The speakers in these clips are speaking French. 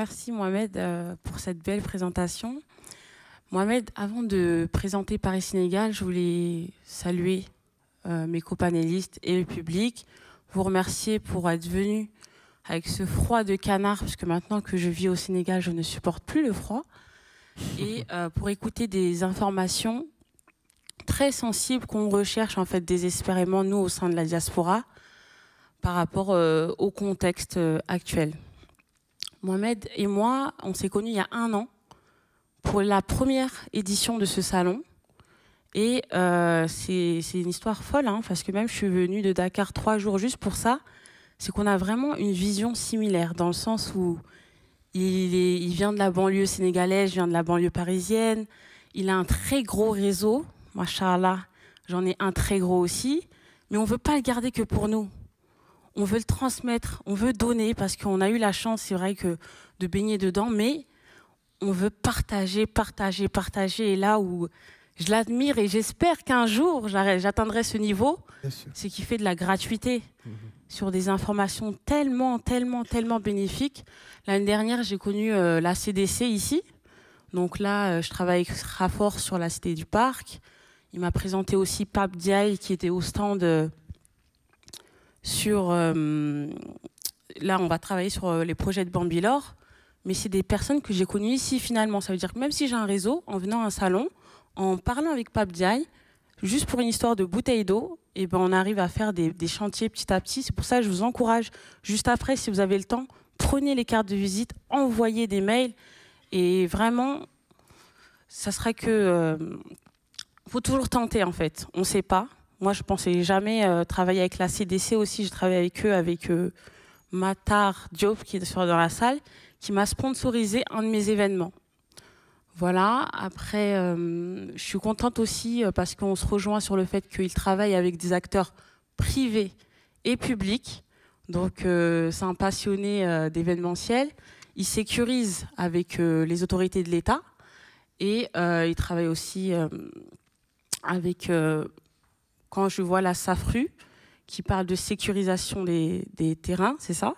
Merci Mohamed euh, pour cette belle présentation. Mohamed, avant de présenter Paris-Sénégal, je voulais saluer euh, mes copanélistes et le public, vous remercier pour être venu avec ce froid de canard, puisque maintenant que je vis au Sénégal, je ne supporte plus le froid, et euh, pour écouter des informations très sensibles qu'on recherche en fait désespérément, nous, au sein de la diaspora, par rapport au contexte actuel. Mohamed et moi, on s'est connus il y a un an pour la première édition de ce salon. Et euh, c'est une histoire folle, hein, parce que même je suis venue de Dakar trois jours juste pour ça. C'est qu'on a vraiment une vision similaire, dans le sens où il, il vient de la banlieue sénégalaise, je viens de la banlieue parisienne. Il a un très gros réseau, machallah, j'en ai un très gros aussi. Mais on ne veut pas le garder que pour nous on veut le transmettre, on veut donner parce qu'on a eu la chance, c'est vrai, que de baigner dedans, mais on veut partager, partager, partager. Et là où je l'admire et j'espère qu'un jour j'atteindrai ce niveau, c'est qu'il fait de la gratuité mhm. sur des informations tellement, tellement, tellement bénéfiques. L'année dernière, j'ai connu euh, la CDC ici. Donc là, euh, je travaille avec fort sur la Cité du Parc. Il m'a présenté aussi Pape Diaye qui était au stand. Euh, sur. Euh, là, on va travailler sur euh, les projets de Bambilor, mais c'est des personnes que j'ai connues ici finalement. Ça veut dire que même si j'ai un réseau, en venant à un salon, en parlant avec Pape juste pour une histoire de bouteille d'eau, et eh ben on arrive à faire des, chantiers petit à petit. C'est pour ça que je vous encourage, juste après, si vous avez le temps, prenez les cartes de visite, envoyez des mails, et vraiment, ça serait que. il euh, faut toujours tenter en fait. On ne sait pas, moi, je pensais jamais euh, travailler avec la CDC aussi. J'ai travaillé avec eux, avec euh, Matar Diop, qui est sur, dans la salle, qui m'a sponsorisé un de mes événements. Voilà, après, euh, je suis contente aussi parce qu'on se rejoint sur le fait qu'il travaille avec des acteurs privés et publics. Donc, c'est un passionné d'événementiel. Il sécurise avec les autorités de l'État et il travaille aussi avec quand je vois la SAFRU qui parle de sécurisation des, des terrains, c'est ça,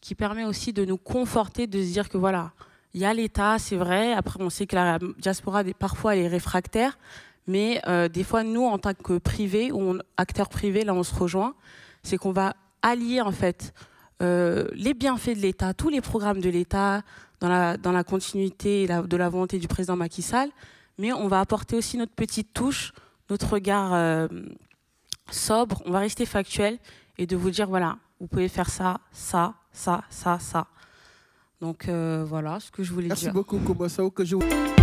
qui permet aussi de nous conforter, de se dire que voilà, il y a l'État, c'est vrai, après on sait que la diaspora parfois elle est réfractaire, mais euh, des fois nous en tant que privés ou acteurs privé, là on se rejoint, c'est qu'on va allier en fait euh, les bienfaits de l'État, tous les programmes de l'État dans la, dans la continuité de la volonté du président Macky Sall, mais on va apporter aussi notre petite touche notre regard euh, sobre, on va rester factuel et de vous dire voilà, vous pouvez faire ça, ça, ça, ça, ça. Donc euh, voilà ce que je voulais dire. Merci beaucoup, que je vous...